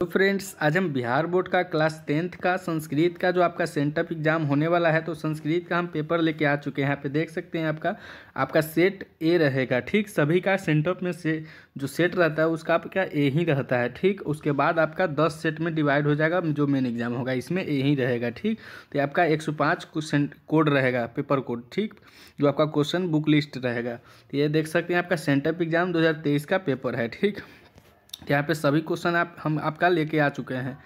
तो फ्रेंड्स आज हम बिहार बोर्ड का क्लास टेंथ का संस्कृत का जो आपका सेंटअप एग्जाम होने वाला है तो संस्कृत का हम पेपर लेके आ चुके हैं यहाँ पे देख सकते हैं आपका आपका सेट ए रहेगा ठीक सभी का सेंटअप में से जो सेट रहता है उसका आपका ए ही रहता है ठीक उसके बाद आपका दस सेट में डिवाइड हो जाएगा जो मेन एग्जाम होगा इसमें ए ही रहेगा ठीक तो आपका एक कोड रहेगा पेपर कोड ठीक जो आपका क्वेश्चन बुक लिस्ट रहेगा तो ये देख सकते हैं आपका सेंटअप एग्जाम दो का पेपर है ठीक यहाँ पे सभी क्वेश्चन आप हम आपका लेके आ चुके हैं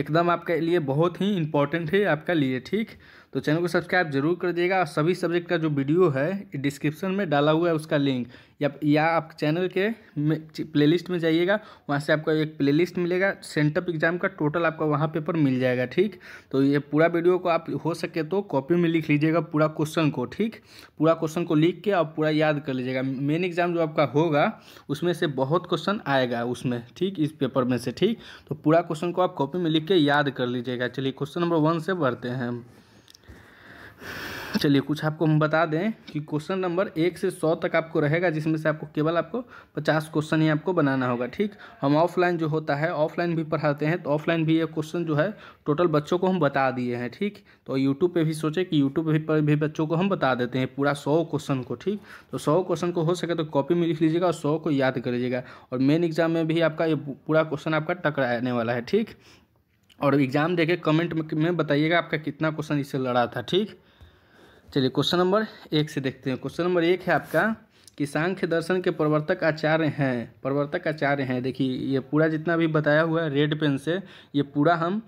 एकदम आपके लिए बहुत ही इंपॉर्टेंट है आपका लिए ठीक तो चैनल को सब्सक्राइब जरूर कर दिएगा और सभी सब्जेक्ट का जो वीडियो है डिस्क्रिप्शन में डाला हुआ है उसका लिंक या या आप चैनल के प्लेलिस्ट में जाइएगा वहाँ से आपको एक प्लेलिस्ट मिलेगा सेंटअप एग्जाम का टोटल आपका वहाँ पेपर मिल जाएगा ठीक तो ये पूरा वीडियो को आप हो सके तो कॉपी में लिख लीजिएगा पूरा क्वेश्चन को ठीक पूरा क्वेश्चन को लिख के आप पूरा याद कर लीजिएगा मेन एग्जाम जो आपका होगा उसमें से बहुत क्वेश्चन आएगा उसमें ठीक इस पेपर में से ठीक तो पूरा क्वेश्चन को आप कॉपी में लिख के याद कर लीजिएगा चलिए क्वेश्चन नंबर वन से बढ़ते हैं चलिए कुछ आपको हम बता दें कि क्वेश्चन नंबर एक से सौ तक आपको रहेगा जिसमें से आपको केवल आपको पचास क्वेश्चन ही आपको बनाना होगा ठीक हम ऑफलाइन जो होता है ऑफलाइन भी पढ़ाते हैं तो ऑफलाइन भी ये क्वेश्चन जो है टोटल बच्चों को हम बता दिए हैं ठीक तो यूट्यूब पे भी सोचे कि यूट्यूब पर भी बच्चों को हम बता देते हैं पूरा सौ क्वेश्चन को ठीक तो सौ क्वेश्चन को हो सके तो कॉपी में लिख लीजिएगा और सौ को याद कर लीजिएगा और मेन एग्जाम में भी आपका ये पूरा क्वेश्चन आपका टकराने वाला है ठीक और एग्ज़ाम देके कमेंट में बताइएगा आपका कितना क्वेश्चन इससे लड़ा था ठीक चलिए क्वेश्चन नंबर एक से देखते हैं क्वेश्चन नंबर एक है आपका कि सांख्य दर्शन के प्रवर्तक आचार्य हैं प्रवर्तक आचार्य हैं देखिए ये पूरा जितना भी बताया हुआ है रेड पेन से ये पूरा हम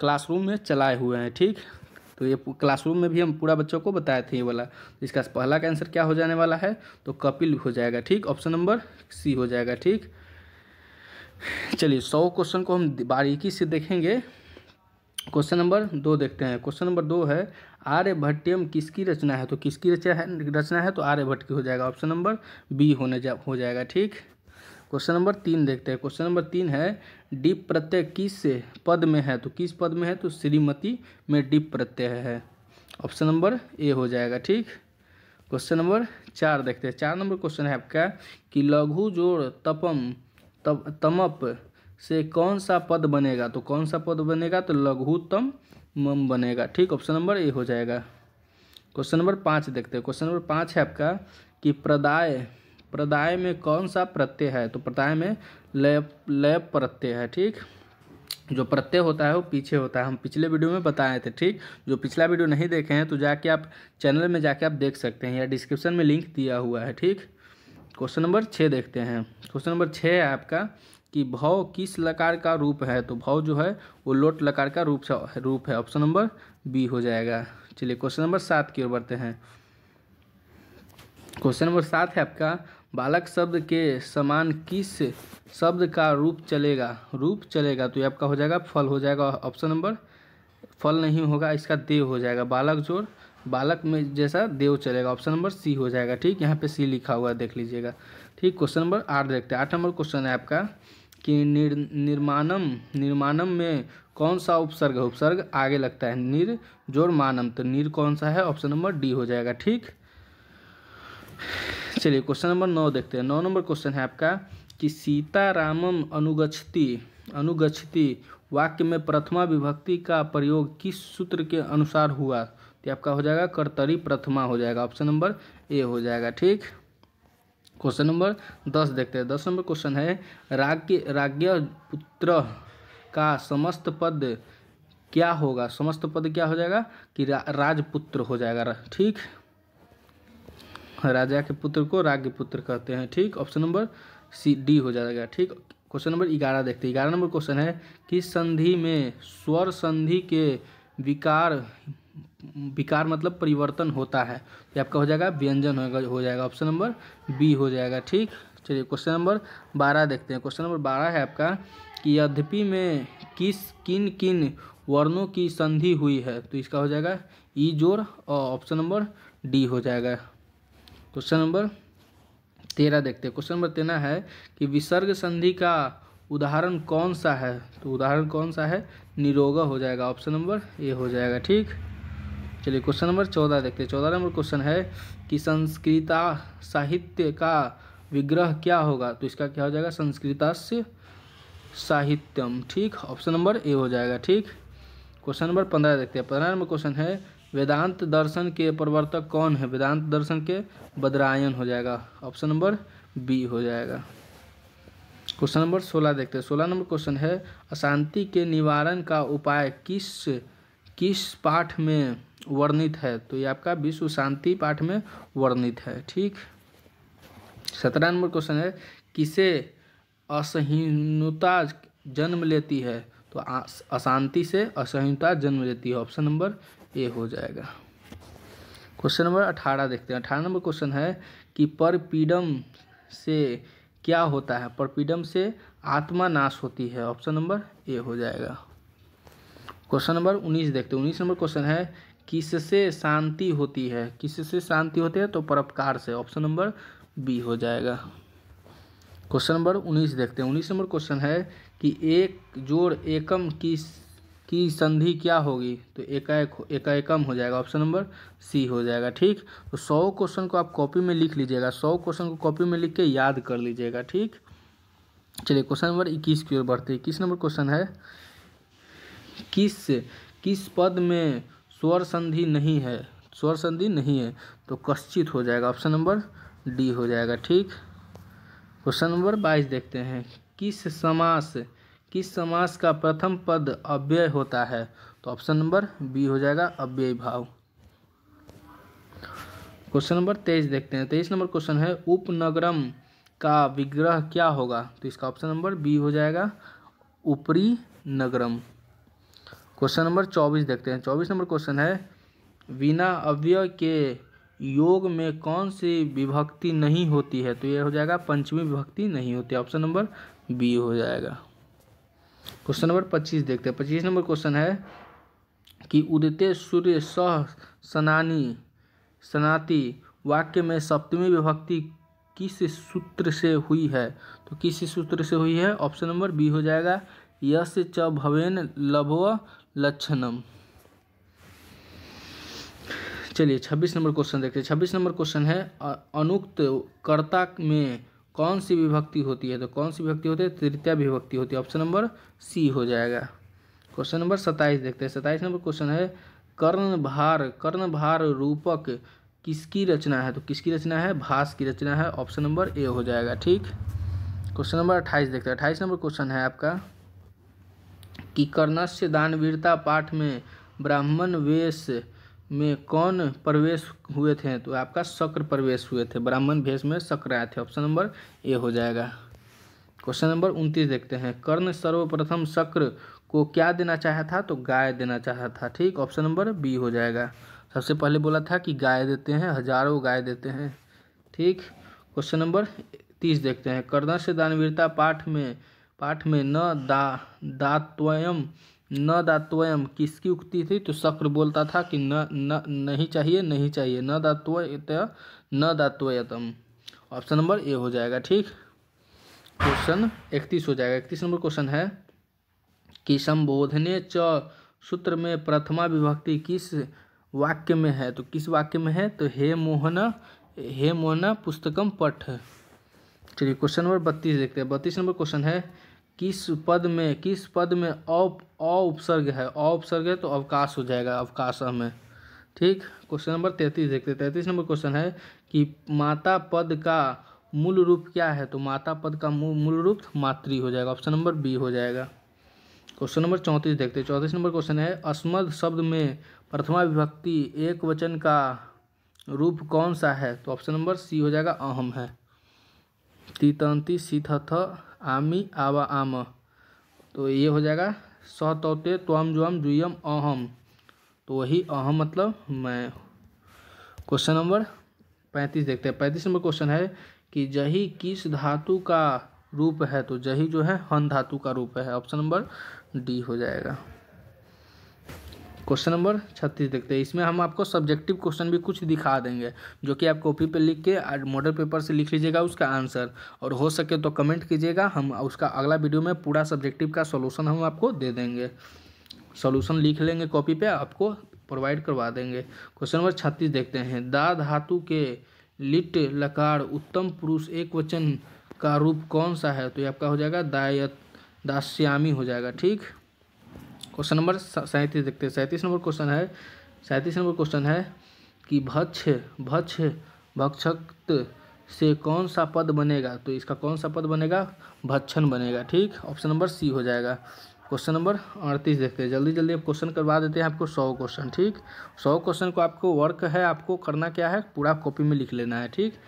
क्लासरूम में चलाए हुए हैं ठीक तो ये क्लासरूम में भी हम पूरा बच्चों को बताए थे ये वाला इसका पहला का आंसर क्या हो जाने वाला है तो कपिल हो जाएगा ठीक ऑप्शन नंबर सी हो जाएगा ठीक चलिए सौ क्वेश्चन को हम बारीकी से देखेंगे क्वेश्चन नंबर दो देखते हैं क्वेश्चन नंबर दो है आर्यभट्टियम किसकी रचना है तो किसकी रचना है रचना है तो आर्यभट्ट की हो जाएगा ऑप्शन नंबर बी होने जा हो जाएगा ठीक क्वेश्चन नंबर तीन देखते हैं क्वेश्चन नंबर तीन है डीप प्रत्यय किस से पद में है तो किस पद में है तो श्रीमती में डीप प्रत्यय है ऑप्शन नंबर ए हो जाएगा ठीक क्वेश्चन नंबर चार देखते हैं चार नंबर क्वेश्चन है आपका कि लघु जोड़ तपम तब तमप से कौन सा पद बनेगा तो कौन सा पद बनेगा तो लघुतम मम बनेगा ठीक ऑप्शन नंबर ए हो जाएगा क्वेश्चन नंबर पाँच देखते हैं क्वेश्चन नंबर पाँच है आपका कि प्रदाय प्रदाय में कौन सा प्रत्यय है तो प्रदाय में लय लय प्रत्यय है ठीक जो प्रत्यय होता है वो पीछे होता है हम पिछले वीडियो में बताए थे ठीक जो पिछला वीडियो नहीं देखे हैं तो जाके आप चैनल में जाके आप देख सकते हैं या डिस्क्रिप्शन में लिंक दिया हुआ है ठीक क्वेश्चन नंबर छः देखते हैं क्वेश्चन नंबर छः है आपका कि भाव किस लकार का रूप है तो भाव जो है वो लोट लकार का रूप रूप है ऑप्शन नंबर बी हो जाएगा चलिए क्वेश्चन नंबर सात की ओर बढ़ते हैं क्वेश्चन नंबर सात है आपका बालक शब्द के समान किस शब्द का रूप चलेगा रूप चलेगा तो ये आपका हो जाएगा फल हो जाएगा ऑप्शन नंबर फल नहीं होगा इसका देव हो जाएगा बालक जोर बालक में जैसा देव चलेगा ऑप्शन नंबर सी हो जाएगा ठीक यहाँ पे सी लिखा हुआ देख लीजिएगा ठीक क्वेश्चन नंबर आठ देखते हैं आठ नंबर क्वेश्चन है आपका कि निर निर्माणम निर्माणम में कौन सा उपसर्ग उपसर्ग आगे लगता है निर जोर मानम तो निर कौन सा है ऑप्शन नंबर डी हो जाएगा ठीक चलिए क्वेश्चन नंबर नौ देखते हैं नौ नंबर क्वेश्चन है आपका कि सीतारामम अनुगछती अनुगछती वाक्य में प्रथमा विभक्ति का प्रयोग किस सूत्र के अनुसार हुआ तो आपका हो जाएगा कर्तरी प्रथमा हो जाएगा ऑप्शन नंबर ए हो जाएगा ठीक क्वेश्चन नंबर दस देखते हैं दस नंबर क्वेश्चन है राज्य राज्य पुत्र का समस्त पद क्या होगा समस्त पद क्या हो जाएगा कि रा, राजपुत्र हो जाएगा ठीक राजा के पुत्र को राज्य पुत्र कहते हैं ठीक ऑप्शन नंबर सी डी हो जाएगा ठीक क्वेश्चन नंबर ग्यारह देखते हैं ग्यारह नंबर क्वेश्चन है कि संधि में स्वर संधि के विकार विकार मतलब परिवर्तन होता है ये आपका हो जाएगा व्यंजन होगा हो जाएगा ऑप्शन नंबर बी हो जाएगा ठीक चलिए क्वेश्चन नंबर बारह देखते हैं क्वेश्चन नंबर बारह है आपका कि यद्यपि में किस किन किन वर्णों की संधि हुई है तो इसका हो जाएगा ई जोर और ऑप्शन नंबर डी हो जाएगा क्वेश्चन नंबर तेरह देखते हैं क्वेश्चन नंबर तेरह है कि विसर्ग संधि का उदाहरण कौन सा है तो उदाहरण कौन सा है निरोगा हो जाएगा ऑप्शन नंबर ए हो जाएगा ठीक चलिए क्वेश्चन नंबर चौदह देखते हैं चौदह नंबर क्वेश्चन है कि संस्कृता साहित्य का विग्रह क्या होगा तो इसका क्या हो जाएगा संस्कृतास्य साहित्यम ठीक ऑप्शन नंबर ए हो जाएगा ठीक क्वेश्चन नंबर पंद्रह देखते हैं पंद्रह नंबर क्वेश्चन है वेदांत दर्शन के प्रवर्तक कौन है वेदांत दर्शन के बदरायन हो जाएगा ऑप्शन नंबर बी हो जाएगा क्वेश्चन नंबर सोलह देखते हैं सोलह नंबर क्वेश्चन है अशांति के निवारण का उपाय किस किस पाठ में वर्णित है तो ये आपका विश्व शांति पाठ में वर्णित है ठीक सत्रह नंबर क्वेश्चन है किसे असहिष्णुता जन्म लेती है तो अशांति से असहिष्णुता जन्म लेती है ऑप्शन नंबर ए हो जाएगा क्वेश्चन नंबर अठारह देखते हैं अठारह नंबर क्वेश्चन है कि परपीडम से क्या होता है परपीडम से आत्मा नाश होती है ऑप्शन नंबर ए हो जाएगा क्वेश्चन नंबर उन्नीस देखते हैं उन्नीस नंबर क्वेश्चन है किससे शांति होती है किससे शांति होती है तो परोपकार से ऑप्शन नंबर बी हो जाएगा क्वेश्चन नंबर उन्नीस देखते हैं उन्नीस नंबर क्वेश्चन है कि एक जोड़ एकम की की संधि क्या होगी तो एकाएक एकाएकम हो जाएगा ऑप्शन नंबर सी हो जाएगा ठीक तो सौ क्वेश्चन को आप कॉपी में लिख लीजिएगा सौ क्वेश्चन को कॉपी में लिख के याद कर लीजिएगा ठीक चलिए क्वेश्चन नंबर इक्कीस की ओर बढ़ते हैं इक्कीस नंबर क्वेश्चन है किस किस पद में स्वर संधि नहीं है स्वर संधि नहीं है तो कश्चित हो जाएगा ऑप्शन नंबर डी हो जाएगा ठीक क्वेश्चन नंबर बाईस देखते हैं किस समास किस समास का प्रथम पद अव्यय होता है तो ऑप्शन नंबर बी हो जाएगा अव्यय भाव क्वेश्चन नंबर तेईस देखते हैं तेईस नंबर क्वेश्चन है उपनगरम का विग्रह क्या होगा तो इसका ऑप्शन नंबर बी हो जाएगा ऊपरी नगरम क्वेश्चन नंबर चौबीस देखते हैं चौबीस नंबर क्वेश्चन है बिना अव्यय के योग में कौन सी विभक्ति नहीं होती है तो ये हो जाएगा पंचमी विभक्ति नहीं होती ऑप्शन नंबर बी हो जाएगा क्वेश्चन नंबर पच्चीस देखते हैं पच्चीस नंबर क्वेश्चन है कि उदित सूर्य सह सनानी सनाती वाक्य में सप्तमी विभक्ति किस सूत्र से हुई है तो किस सूत्र से हुई है ऑप्शन नंबर बी हो जाएगा यश च भवेन लभ लक्षणम चलिए छब्बीस नंबर क्वेश्चन देखते हैं छब्बीस नंबर क्वेश्चन है अनुक्त कर्ता में कौन सी विभक्ति होती है तो कौन सी विभक्ति होती है तृतीय विभक्ति होती है ऑप्शन नंबर सी हो जाएगा क्वेश्चन नंबर सत्ताईस देखते हैं सत्ताईस नंबर क्वेश्चन है कर्णभार कर्णभार रूपक किसकी रचना है तो किसकी रचना है भास की रचना है ऑप्शन नंबर ए हो जाएगा ठीक क्वेश्चन नंबर अट्ठाईस देखते हैं अट्ठाईस नंबर क्वेश्चन है आपका कि कर्णस्य दानवीरता पाठ में ब्राह्मण वेश में कौन प्रवेश हुए थे तो आपका शक्र प्रवेश हुए थे ब्राह्मण भेष में शक्र आए थे ऑप्शन नंबर ए हो जाएगा क्वेश्चन नंबर उनतीस देखते हैं कर्ण सर्वप्रथम शक्र को क्या देना चाहा था तो गाय देना चाहता था ठीक ऑप्शन नंबर बी हो जाएगा सबसे पहले बोला था कि गाय देते हैं हजारों गाय देते हैं ठीक क्वेश्चन नंबर तीस देखते हैं कर्ण से दानवीरता पाठ में पाठ में न दा दात्वयम न दात्वयम किसकी उक्ति थी तो शक्र बोलता था कि न न नहीं चाहिए नहीं चाहिए न दात्व न दात्वयतम ऑप्शन नंबर ए हो जाएगा ठीक क्वेश्चन इकतीस हो जाएगा इकतीस नंबर क्वेश्चन है कि संबोधने च सूत्र में प्रथमा विभक्ति किस वाक्य में है तो किस वाक्य में है तो हे मोहन हे मोहना पुस्तकम पठ चलिए क्वेश्चन नंबर बत्तीस देखते हैं बत्तीस नंबर क्वेश्चन है किस पद में किस पद में औप औपसर्ग है औपसर्ग है तो अवकाश हो जाएगा अवकाश में ठीक क्वेश्चन नंबर तैंतीस देखते तैंतीस नंबर क्वेश्चन है कि माता पद का मूल रूप क्या है तो माता पद का मूल रूप मातृ हो जाएगा ऑप्शन नंबर बी हो जाएगा क्वेश्चन नंबर चौंतीस देखते चौंतीस नंबर क्वेश्चन है अस्मद शब्द में प्रथमा विभक्ति एक वचन का रूप कौन सा है तो ऑप्शन नंबर सी हो जाएगा अहम है तीतंती सीथ आमी आवा आम तो ये हो जाएगा स तौते त्वम ज्वम जुयम अहम तो वही अहम मतलब मैं क्वेश्चन नंबर पैंतीस देखते हैं पैंतीस नंबर क्वेश्चन है कि जही किस धातु का रूप है तो जही जो है हन धातु का रूप है ऑप्शन नंबर डी हो जाएगा क्वेश्चन नंबर छत्तीस देखते हैं इसमें हम आपको सब्जेक्टिव क्वेश्चन भी कुछ दिखा देंगे जो कि आप कॉपी पे लिख के मॉडल पेपर से लिख लीजिएगा उसका आंसर और हो सके तो कमेंट कीजिएगा हम उसका अगला वीडियो में पूरा सब्जेक्टिव का सोल्यूशन हम आपको दे देंगे सोल्यूशन लिख लेंगे कॉपी पर आपको प्रोवाइड करवा देंगे क्वेश्चन नंबर छत्तीस देखते हैं दा धातु के लिट लकार उत्तम पुरुष एक वचन का रूप कौन सा है तो ये आपका हो जाएगा दायत दास्यामी हो जाएगा ठीक क्वेश्चन नंबर सैंतीस देखते हैं सैंतीस नंबर क्वेश्चन है सैंतीस नंबर क्वेश्चन है कि भक्ष भक्ष भक्षक्त से कौन सा पद बनेगा तो इसका कौन सा पद बनेगा भक्षण बनेगा ठीक ऑप्शन नंबर सी हो जाएगा क्वेश्चन नंबर अड़तीस देखते हैं जल्दी जल्दी आप क्वेश्चन करवा देते हैं आपको सौ क्वेश्चन ठीक सौ क्वेश्चन को आपको वर्क है आपको करना क्या है पूरा कॉपी में लिख लेना है ठीक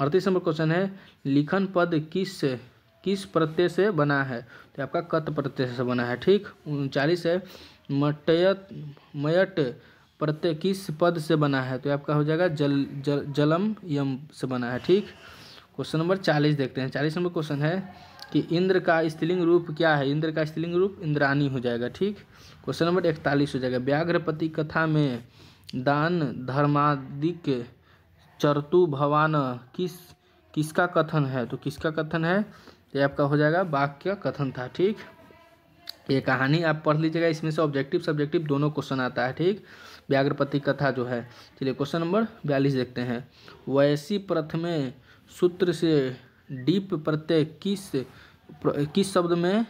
अड़तीस नंबर क्वेश्चन है लिखन पद किस किस प्रत्यय से बना है तो आपका कत प्रत्यय से बना है ठीक उनचालीस है मटयत मयट प्रत्यय किस पद से बना है तो आपका हो जाएगा जल, जल जलम यम से बना है ठीक क्वेश्चन नंबर चालीस देखते हैं चालीस नंबर क्वेश्चन है कि इंद्र का स्त्रीलिंग रूप क्या है इंद्र का स्त्रीलिंग रूप इंद्रानी हो जाएगा ठीक क्वेश्चन नंबर इकतालीस हो जाएगा व्याघ्रपति कथा में दान धर्मादिक चरतु भवान किस किसका कथन है तो किसका कथन है तो ये आपका हो जाएगा वाक्य कथन था ठीक ये कहानी आप पढ़ लीजिएगा इसमें से ऑब्जेक्टिव सब्जेक्टिव दोनों क्वेश्चन आता है ठीक व्याग्रपति कथा जो है चलिए क्वेश्चन नंबर बयालीस देखते हैं वैसी प्रथमे सूत्र से डीप प्रत्यय किस प्र, किस शब्द में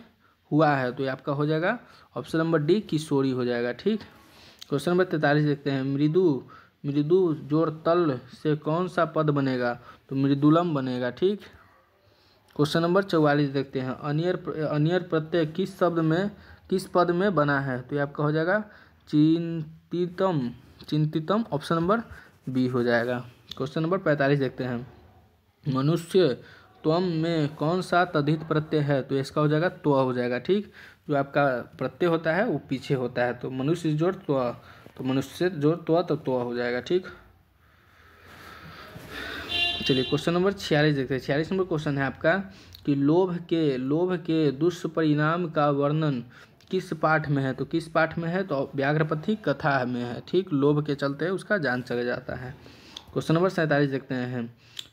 हुआ है तो ये आपका हो जाएगा ऑप्शन नंबर डी किशोरी हो जाएगा ठीक क्वेश्चन नंबर तैंतालीस देखते हैं मृदु मृदु जोड़ तल से कौन सा पद बनेगा तो मृदुलम बनेगा ठीक क्वेश्चन नंबर चौवालीस देखते हैं अनियर अनियर प्रत्यय किस शब्द में किस पद में बना है तो ये आपका हो जाएगा चिंतितम चिंतितम ऑप्शन नंबर बी हो जाएगा क्वेश्चन नंबर पैंतालीस देखते हैं मनुष्य त्वम में कौन सा तद्धित प्रत्यय है तो इसका हो जाएगा त्व हो जाएगा ठीक जो आपका प्रत्यय होता है वो पीछे होता है तो मनुष्य जोड़ त्व तो मनुष्य जोड़ त्व तो त्व हो जाएगा ठीक चलिए क्वेश्चन नंबर छियालीस देखते हैं छियालीस नंबर क्वेश्चन है आपका कि लोभ के लोभ के दुष्परिणाम का वर्णन किस पाठ में है तो किस पाठ में है तो व्याघ्रपथी कथा में है ठीक लोभ के चलते उसका जान चले जाता है क्वेश्चन नंबर सैंतालीस देखते हैं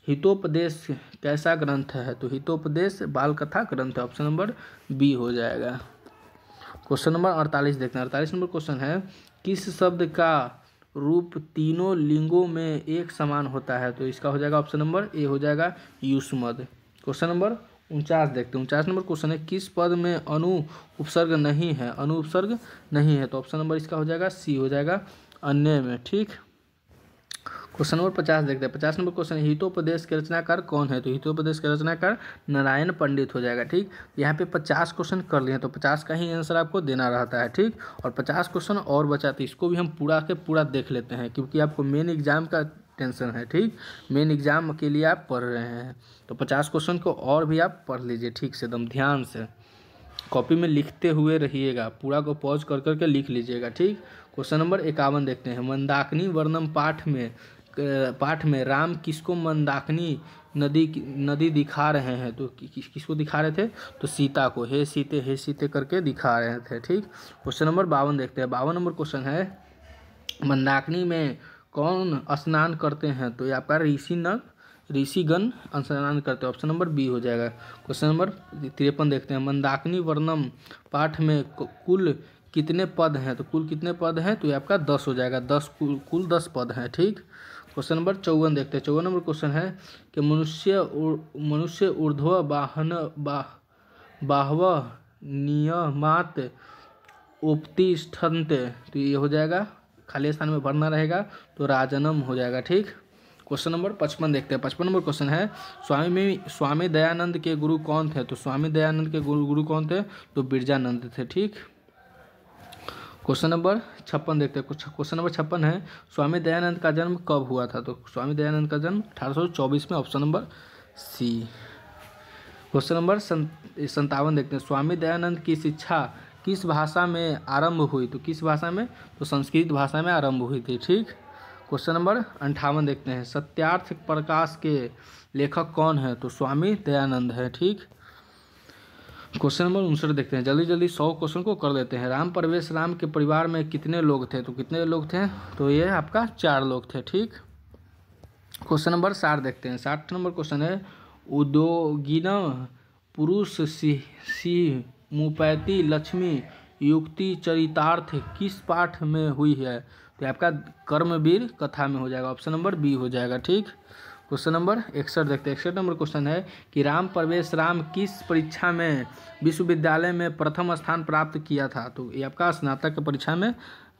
हितोपदेश कैसा ग्रंथ है तो हितोपदेश बाल कथा ग्रंथ है ऑप्शन नंबर बी हो जाएगा क्वेश्चन नंबर अड़तालीस देखते हैं अड़तालीस नंबर क्वेश्चन है किस शब्द का रूप तीनों लिंगों में एक समान होता है तो इसका हो जाएगा ऑप्शन नंबर ए हो जाएगा युष्मद क्वेश्चन नंबर उनचास देखते हैं उनचास नंबर क्वेश्चन है किस पद में अनु उपसर्ग नहीं है अनु उपसर्ग नहीं है तो ऑप्शन नंबर इसका हो जाएगा सी हो जाएगा अन्य में ठीक क्वेश्चन नंबर पचास देखते हैं पचास नंबर क्वेश्चन हितोपदेश के रचनाकार कौन है तो हितोपदेश के रचनाकार नारायण पंडित हो जाएगा ठीक यहाँ पे पचास क्वेश्चन कर लिए तो पचास का ही आंसर आपको देना रहता है ठीक और पचास क्वेश्चन और बचा तो इसको भी हम पूरा के पूरा देख लेते हैं क्योंकि आपको मेन एग्जाम का टेंशन है ठीक मेन एग्जाम के लिए आप पढ़ रहे हैं तो पचास क्वेश्चन को और भी आप पढ़ लीजिए ठीक से एकदम ध्यान से कॉपी में लिखते हुए रहिएगा पूरा को पॉज कर करके लिख लीजिएगा ठीक क्वेश्चन नंबर इक्यावन देखते हैं मंदाकिनी वर्णम पाठ में पाठ में राम किसको मंदाकिनी नदी नदी दिखा रहे हैं तो कि, किसको दिखा रहे थे तो सीता को हे सीते हे सीते करके दिखा रहे थे ठीक क्वेश्चन नंबर बावन देखते हैं बावन नंबर क्वेश्चन है मंदाकिनी में कौन स्नान करते हैं तो ये आपका ऋषि नग ऋषिगण स्नान करते हैं ऑप्शन नंबर बी हो जाएगा क्वेश्चन नंबर तिरपन देखते हैं मंदाकिनी वर्णम पाठ में कुल कितने पद हैं तो कुल कितने पद हैं तो ये आपका दस हो जाएगा दस कुल कुल दस पद हैं ठीक क्वेश्चन नंबर चौवन देखते हैं चौवन नंबर क्वेश्चन है कि मनुष्य मनुष्य ऊर्ध्व वाहन बाह बाहव नियमात उपतिष्ठन्त तो ये हो जाएगा खाली स्थान में भरना रहेगा तो राजनम हो जाएगा ठीक क्वेश्चन नंबर पचपन देखते हैं पचपन नंबर क्वेश्चन है स्वामी स्वामी दयानंद के गुरु कौन थे तो स्वामी दयानंद के गुरु गुरु कौन थे तो बिरजानंद थे ठीक क्वेश्चन नंबर छप्पन देखते हैं क्वेश्चन नंबर छप्पन है स्वामी दयानंद का जन्म कब हुआ था तो स्वामी दयानंद का जन्म चौबीस में option number C question number संतावन देखते हैं स्वामी दयानंद की शिक्षा किस भाषा में आरंभ हुई तो किस भाषा में तो संस्कृत भाषा में आरंभ हुई थी ठीक क्वेश्चन नंबर अंठावन देखते हैं सत्यार्थ प्रकाश के लेखक कौन है तो स्वामी दयानंद है ठीक क्वेश्चन नंबर उनसठ देखते हैं जल्दी जल्दी सौ क्वेश्चन को कर लेते हैं राम परवेश राम के परिवार में कितने लोग थे तो कितने लोग थे तो ये आपका चार लोग थे ठीक क्वेश्चन नंबर साठ देखते हैं साठ नंबर क्वेश्चन है उद्योगिन पुरुष सिंह सिंह मुपैती लक्ष्मी युक्ति चरितार्थ किस पाठ में हुई है तो आपका कर्मवीर कथा में हो जाएगा ऑप्शन नंबर बी हो जाएगा ठीक क्वेश्चन नंबर इकसठ देखते हैं इकसठ नंबर क्वेश्चन है कि राम प्रवेश राम किस परीक्षा में विश्वविद्यालय में प्रथम स्थान प्राप्त किया था तो ये आपका स्नातक परीक्षा में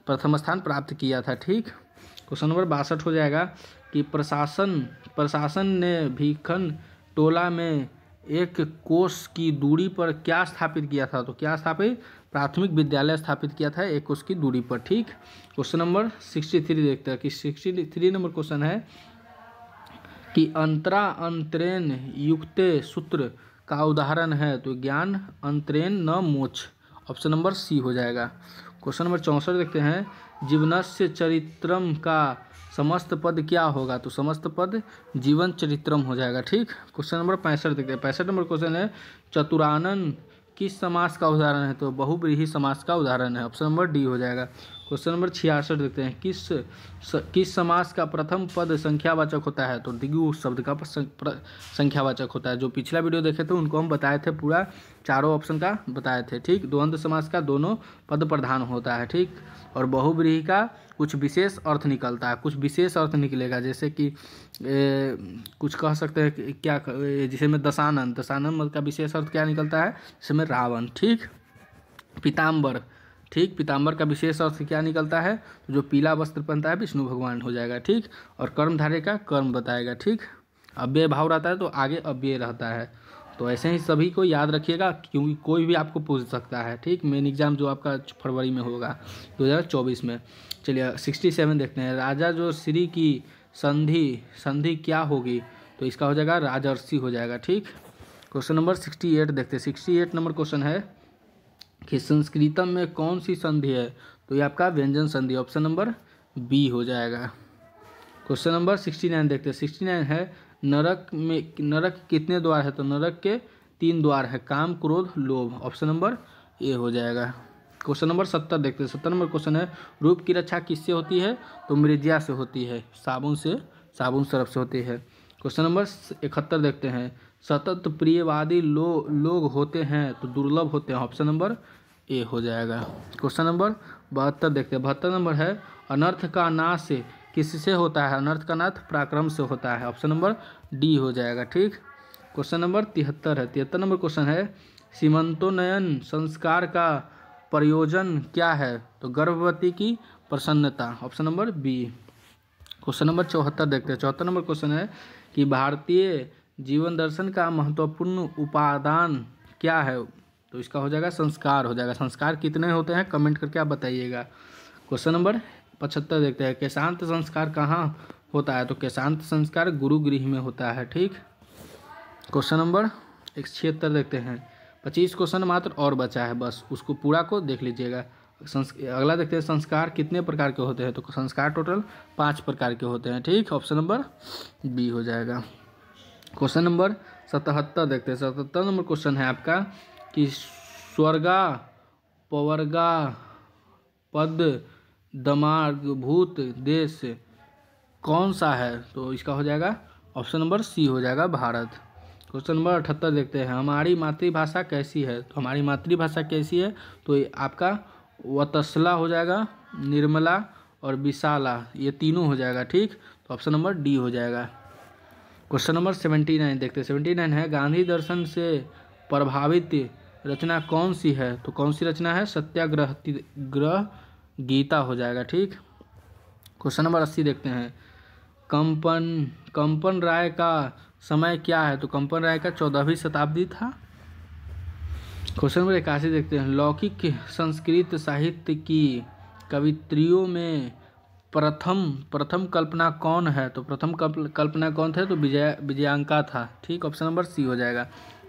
प्रथम स्थान प्राप्त किया था ठीक क्वेश्चन नंबर बासठ हो जाएगा कि प्रशासन प्रशासन ने भीखन टोला में एक कोष की दूरी पर क्या स्थापित किया था तो क्या स्थापित प्राथमिक विद्यालय स्थापित किया था एक कोष की दूरी पर ठीक क्वेश्चन नंबर सिक्सटी थ्री देखते हैं कि सिक्सटी थ्री नंबर क्वेश्चन है कि अंतरा अंतरेण युक्त सूत्र का उदाहरण है तो ज्ञान अंतरेण न मोक्ष ऑप्शन नंबर सी हो जाएगा क्वेश्चन नंबर चौंसठ देखते हैं जीवनस्य चरित्रम का समस्त पद क्या होगा तो समस्त पद जीवन चरित्रम हो जाएगा ठीक क्वेश्चन नंबर पैंसठ देखते हैं पैंसठ नंबर क्वेश्चन है चतुरानंद किस समास का उदाहरण है तो बहुब्रीही समास का उदाहरण है ऑप्शन नंबर डी हो जाएगा क्वेश्चन नंबर छियासठ देखते हैं किस स, किस समास का प्रथम पद संख्यावाचक होता है तो दिगु शब्द का संख्यावाचक होता है जो पिछला वीडियो देखे थे उनको हम बताए थे पूरा चारों ऑप्शन का बताए थे ठीक द्वंद्व समास का दोनों पद प्रधान होता है ठीक और बहुब्रीही का कुछ विशेष अर्थ निकलता है कुछ विशेष अर्थ निकलेगा जैसे कि ए, कुछ कह सकते हैं क्या जिसे में दशानंद मत मतलब का विशेष अर्थ क्या निकलता है जिसमें में रावण ठीक पीताम्बर ठीक पीताम्बर का विशेष अर्थ क्या निकलता है जो पीला वस्त्र पहनता है विष्णु भगवान हो जाएगा ठीक और कर्मधारे का कर्म बताएगा ठीक अव्यय भाव रहता है तो आगे अव्यय रहता है तो ऐसे ही सभी को याद रखिएगा क्योंकि कोई भी आपको पूछ सकता है ठीक मेन एग्ज़ाम जो आपका फरवरी में होगा 2024 में चलिए 67 देखते हैं राजा जो श्री की संधि संधि क्या होगी तो इसका हो जाएगा राजर्षि हो जाएगा ठीक क्वेश्चन नंबर 68 देखते हैं 68 नंबर क्वेश्चन है कि संस्कृतम में कौन सी संधि है तो ये आपका व्यंजन संधि ऑप्शन नंबर बी हो जाएगा क्वेश्चन नंबर सिक्सटी नाइन देखते हैं सिक्सटी नाइन है नरक में नरक कितने द्वार है तो नरक के तीन द्वार है काम क्रोध लोभ ऑप्शन नंबर ए हो जाएगा क्वेश्चन नंबर सत्तर देखते हैं सत्तर नंबर क्वेश्चन है रूप की रक्षा किससे होती है तो मृजिया से होती है साबुन से साबुन सरफ से होती है क्वेश्चन नंबर इकहत्तर देखते हैं सतत प्रियवादी लो, लोग होते हैं तो दुर्लभ होते हैं ऑप्शन नंबर ए हो जाएगा क्वेश्चन नंबर बहत्तर देखते हैं बहत्तर नंबर है अनर्थ का नाश किससे होता है अनर्थ का नाथ पराक्रम से होता है ऑप्शन नंबर डी हो जाएगा ठीक क्वेश्चन नंबर तिहत्तर है तिहत्तर नंबर क्वेश्चन है सीमंतोन्नयन संस्कार का प्रयोजन क्या है तो गर्भवती की प्रसन्नता option number B question number चौहत्तर देखते हैं चौहत्तर नंबर क्वेश्चन है कि भारतीय जीवन दर्शन का महत्वपूर्ण उपादान क्या है तो इसका हो जाएगा संस्कार हो जाएगा संस्कार कितने होते हैं कमेंट करके आप बताइएगा क्वेश्चन नंबर पचहत्तर देखते हैं केशांत संस्कार कहाँ होता है तो केशांत संस्कार गुरु गृह में होता है ठीक क्वेश्चन नंबर एक छिहत्तर देखते हैं पच्चीस क्वेश्चन मात्र और बचा है बस उसको पूरा को देख लीजिएगा अगला देखते हैं संस्कार कितने प्रकार के होते हैं तो संस्कार टोटल पाँच प्रकार के होते हैं ठीक ऑप्शन नंबर बी हो जाएगा क्वेश्चन नंबर सतहत्तर देखते हैं सतहत्तर नंबर क्वेश्चन है आपका कि स्वर्गा पवर्गा पद दमार्गभूत देश कौन सा है तो इसका हो जाएगा ऑप्शन नंबर सी हो जाएगा भारत क्वेश्चन नंबर अठहत्तर देखते हैं हमारी मातृभाषा कैसी है तो हमारी मातृभाषा कैसी है तो आपका वतसला हो जाएगा निर्मला और विशाला ये तीनों हो जाएगा ठीक तो ऑप्शन नंबर डी हो जाएगा क्वेश्चन नंबर सेवेंटी नाइन देखते हैं सेवेंटी नाइन है गांधी दर्शन से प्रभावित रचना कौन सी है तो कौन सी रचना है सत्याग्रह ग्रह गीता हो जाएगा ठीक क्वेश्चन नंबर अस्सी देखते हैं कंपन कंपन राय का समय क्या है तो कंपन राय का चौदहवीं शताब्दी था क्वेश्चन नंबर इक्यासी देखते हैं लौकिक संस्कृत साहित्य की कवित्रियों में प्रथम प्रथम कल्पना कौन है तो प्रथम कल्पना कौन थे तो विजय विजयांका था ठीक ऑप्शन नंबर सी हो जाएगा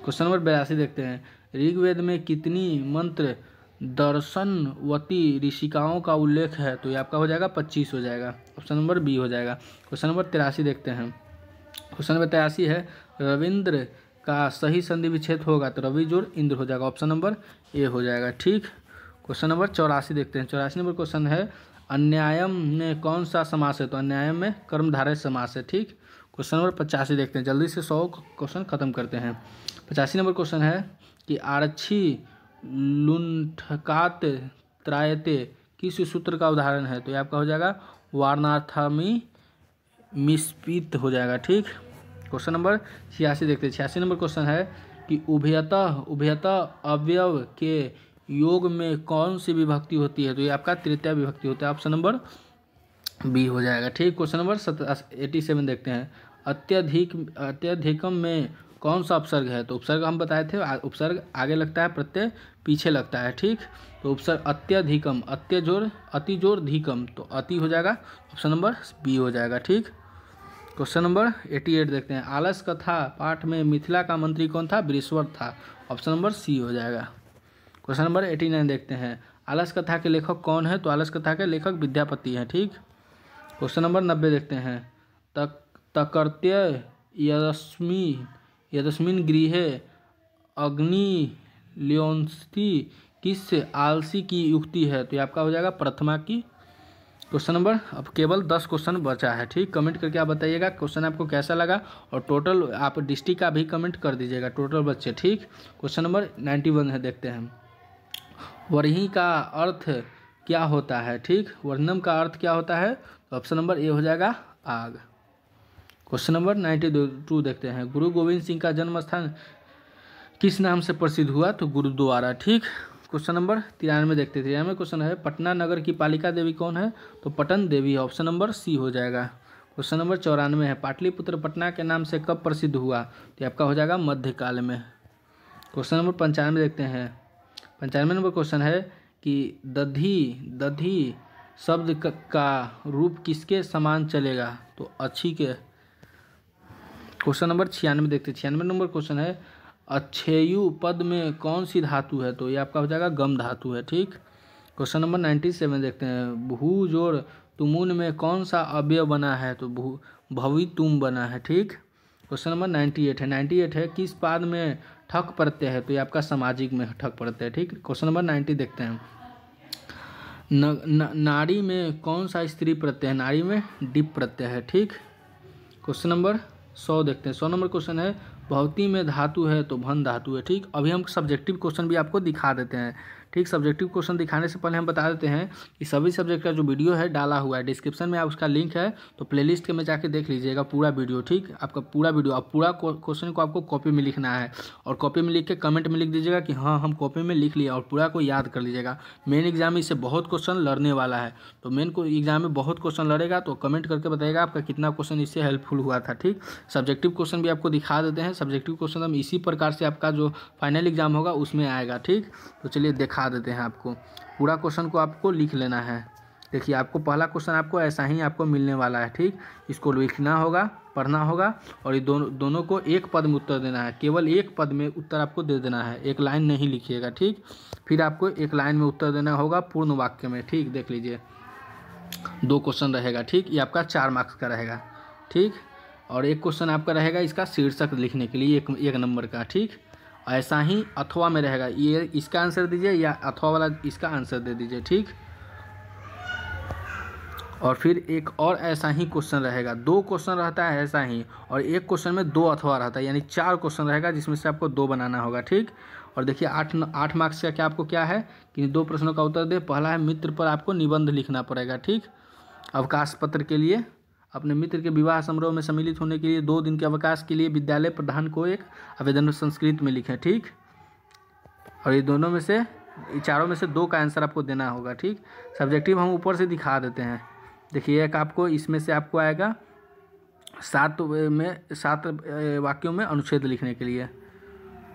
क्वेश्चन नंबर बयासी देखते हैं ऋग्वेद में कितनी मंत्र दर्शनवती ऋषिकाओं का उल्लेख है तो ये आपका हो जाएगा पच्चीस हो जाएगा ऑप्शन नंबर बी हो जाएगा क्वेश्चन नंबर तिरासी देखते हैं क्वेश्चन नंबर तिरासी है रविंद्र का सही संधि विच्छेद होगा तो रवि जोर इंद्र हो जाएगा ऑप्शन नंबर ए हो जाएगा ठीक क्वेश्चन नंबर चौरासी देखते हैं चौरासी नंबर क्वेश्चन है अन्यायम में कौन सा समास है तो अन्यायम में कर्मधारय समास है ठीक क्वेश्चन नंबर पचासी देखते हैं जल्दी से सौ क्वेश्चन खत्म करते हैं पचासी नंबर क्वेश्चन है कि आरक्षी लुंठकात त्रायते किस सूत्र का उदाहरण है तो ये आपका हो जाएगा वारणार्थमी मिस्पित हो जाएगा ठीक क्वेश्चन नंबर छियासी देखते हैं छियासी नंबर क्वेश्चन है कि उभयतः उभयतः अवयव के योग में कौन सी विभक्ति होती है तो ये आपका तृतीय विभक्ति होता है ऑप्शन नंबर बी हो जाएगा ठीक क्वेश्चन नंबर एटी सेवन देखते हैं अत्यधिक अत्यधिकम में कौन सा उपसर्ग है तो उपसर्ग हम बताए थे उपसर्ग आगे लगता है प्रत्यय पीछे लगता है ठीक तो उपसर्ग अत्यधिकम अत्यजोर अति जोर तो अति हो जाएगा ऑप्शन नंबर बी हो जाएगा ठीक क्वेश्चन नंबर एटी एट देखते हैं आलस कथा पाठ में मिथिला का मंत्री कौन था ब्रेश्वर था ऑप्शन नंबर सी हो जाएगा क्वेश्चन नंबर एटी नाइन देखते हैं आलस कथा के लेखक कौन है तो आलस कथा के लेखक विद्यापति हैं ठीक क्वेश्चन नंबर नब्बे देखते हैं तक तकर्त्य यश्मी गृह अग्नि लियोन्स्ती किस आलसी की युक्ति है तो ये आपका हो जाएगा प्रथमा की क्वेश्चन नंबर अब केवल दस क्वेश्चन बचा है ठीक कमेंट करके आप बताइएगा क्वेश्चन आपको कैसा लगा और टोटल आप डिस्ट्रिक्ट का भी कमेंट कर दीजिएगा टोटल बच्चे ठीक क्वेश्चन नंबर नाइन्टी वन है देखते हैं वरही का अर्थ क्या होता है ठीक वर्णम का अर्थ क्या होता है तो ऑप्शन नंबर ए हो जाएगा आग क्वेश्चन नंबर नाइन्टी टू देखते हैं गुरु गोविंद सिंह का जन्म स्थान किस नाम से प्रसिद्ध हुआ तो गुरुद्वारा ठीक क्वेश्चन नंबर तिरानवे देखते थे यहाँ में क्वेश्चन है पटना नगर की पालिका देवी कौन है तो Patan Devi option number C हो जाएगा क्वेश्चन नंबर चौरानवे है पाटलिपुत्र पटना के नाम से कब प्रसिद्ध हुआ तो आपका हो जाएगा मध्यकाल में क्वेश्चन नंबर पंचानवे देखते हैं पंचानवे नंबर क्वेश्चन है कि दधी दधी शब्द का रूप किसके समान चलेगा तो अच्छी के क्वेश्चन नंबर छियानवे देखते हैं छियानवे नंबर क्वेश्चन है अक्षयु पद में कौन सी धातु है तो ये आपका हो जाएगा गम धातु है ठीक क्वेश्चन नंबर नाइन्टी सेवन देखते हैं भू जोड़ तुमुन में कौन सा अव्यय बना है तो भू भवी तुम बना है ठीक क्वेश्चन नंबर नाइन्टी एट है नाइन्टी एट है किस पाद में ठक पड़ते हैं तो ये आपका सामाजिक में ठक पड़ते हैं ठीक क्वेश्चन नंबर नाइन्टी देखते हैं न, न, नारी में कौन सा स्त्री प्रत्यय है नारी में डिप प्रत्यय है ठीक क्वेश्चन नंबर सौ देखते हैं सौ नंबर क्वेश्चन है भौती में धातु है तो भन धातु है ठीक अभी हम सब्जेक्टिव क्वेश्चन भी आपको दिखा देते हैं ठीक सब्जेक्टिव क्वेश्चन दिखाने से पहले हम बता देते हैं कि सभी सब्जेक्ट का जो वीडियो है डाला हुआ है डिस्क्रिप्शन में आप उसका लिंक है तो प्ले के में जाके देख लीजिएगा पूरा वीडियो ठीक आपका पूरा वीडियो आप पूरा क्वेश्चन को आपको कॉपी में लिखना है और कॉपी में लिख के कमेंट में लिख दीजिएगा कि हाँ हम कॉपी में लिख लिया और पूरा को याद कर लीजिएगा मेन एग्जाम इससे बहुत क्वेश्चन लड़ने वाला है तो मेन को एग्जाम में बहुत क्वेश्चन लड़ेगा तो कमेंट करके बताएगा आपका कितना क्वेश्चन इससे हेल्पफुल हुआ था ठीक सब्जेक्टिव क्वेश्चन भी आपको दिखा देते हैं सब्जेक्टिव क्वेश्चन हम इसी प्रकार से आपका जो फाइनल एग्जाम होगा उसमें आएगा ठीक तो चलिए देखा दिखा देते हैं आपको पूरा क्वेश्चन को आपको लिख लेना है देखिए आपको पहला क्वेश्चन आपको ऐसा ही आपको मिलने वाला है ठीक इसको लिखना होगा पढ़ना होगा और ये दोनों दोनों को एक पद में उत्तर देना है केवल एक पद में उत्तर आपको दे देना है एक लाइन नहीं लिखिएगा ठीक फिर आपको एक लाइन में उत्तर देना होगा पूर्ण वाक्य में ठीक देख लीजिए दो क्वेश्चन रहेगा ठीक ये आपका चार मार्क्स का रहेगा ठीक और एक क्वेश्चन आपका रहेगा इसका शीर्षक लिखने के लिए एक एक नंबर का ठीक ऐसा ही अथवा में रहेगा ये इसका आंसर दीजिए या अथवा वाला इसका आंसर दे दीजिए ठीक और फिर एक और ऐसा ही क्वेश्चन रहेगा दो क्वेश्चन रहता है ऐसा ही और एक क्वेश्चन में दो अथवा रहता है यानी चार क्वेश्चन रहेगा जिसमें से आपको दो बनाना होगा ठीक और देखिए आठ आठ मार्क्स का क्या आपको क्या है कि दो प्रश्नों का उत्तर दे पहला है मित्र पर आपको निबंध लिखना पड़ेगा ठीक अवकाश पत्र के लिए अपने मित्र के विवाह समारोह में सम्मिलित होने के लिए दो दिन के अवकाश के लिए विद्यालय प्रधान को एक आवेदन संस्कृत में लिखें ठीक और ये दोनों में से चारों में से दो का आंसर आपको देना होगा ठीक सब्जेक्टिव हम ऊपर से दिखा देते हैं देखिए एक आपको इसमें से आपको आएगा सात में सात वाक्यों में अनुच्छेद लिखने के लिए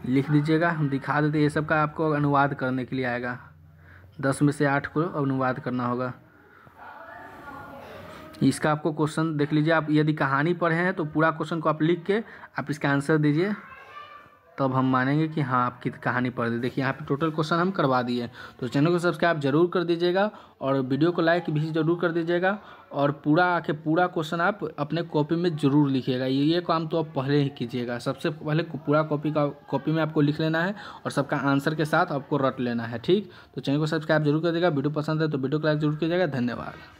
लिख दीजिएगा हम दिखा देते ये सब का आपको अनुवाद करने के लिए आएगा दस में से आठ को अनुवाद करना होगा इसका आपको क्वेश्चन देख लीजिए आप यदि कहानी पढ़े हैं तो पूरा क्वेश्चन को आप लिख के आप इसका आंसर दीजिए तब हम मानेंगे कि हाँ आपकी कहानी पढ़ दी देखिए यहाँ पे टोटल क्वेश्चन हम करवा दिए तो चैनल को सब्सक्राइब जरूर कर दीजिएगा और वीडियो को लाइक भी जरूर कर दीजिएगा और पूरा आके पूरा क्वेश्चन आप अपने कॉपी में जरूर लिखिएगा ये ये काम तो आप पहले ही कीजिएगा सबसे पहले पूरा कॉपी का कॉपी में आपको लिख लेना है और सबका आंसर के साथ आपको रट लेना है ठीक तो चैनल को सब्सक्राइब जरूर कर देगा वीडियो पसंद है तो वीडियो को लाइक जरूर कीजिएगा धन्यवाद